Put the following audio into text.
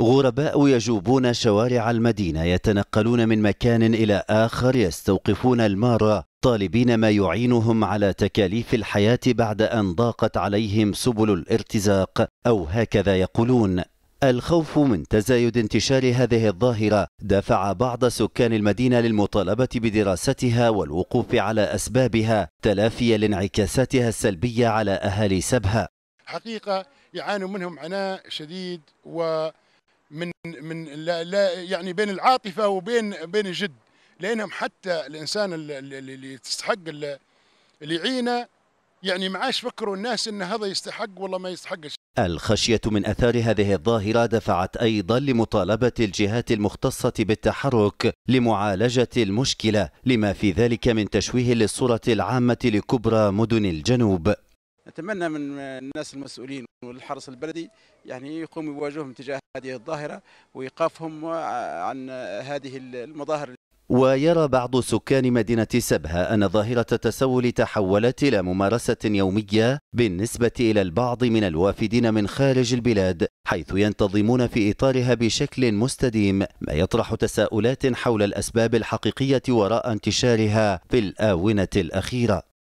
غرباء يجوبون شوارع المدينة يتنقلون من مكان إلى آخر يستوقفون المارة طالبين ما يعينهم على تكاليف الحياة بعد أن ضاقت عليهم سبل الارتزاق أو هكذا يقولون الخوف من تزايد انتشار هذه الظاهرة دفع بعض سكان المدينة للمطالبة بدراستها والوقوف على أسبابها تلافيا لانعكاساتها السلبية على أهالي سبها حقيقة يعانوا منهم عناء شديد و من من لا, لا يعني بين العاطفه وبين بين الجد لانهم حتى الانسان اللي تستحق اللي يعينه يعني ما عادش فكروا الناس ان هذا يستحق والله ما يستحقش الخشية من أثار هذه الظاهرة دفعت أيضا لمطالبة الجهات المختصة بالتحرك لمعالجة المشكلة لما في ذلك من تشويه للصورة العامة لكبرى مدن الجنوب نتمنى من الناس المسؤولين والحرس البلدي يعني يقوموا بواجبهم تجاه هذه الظاهرة وإيقافهم عن هذه المظاهر ويرى بعض سكان مدينة سبهة أن ظاهرة التسول تحولت إلى ممارسة يومية بالنسبة إلى البعض من الوافدين من خارج البلاد حيث ينتظمون في إطارها بشكل مستديم ما يطرح تساؤلات حول الأسباب الحقيقية وراء انتشارها في الآونة الأخيرة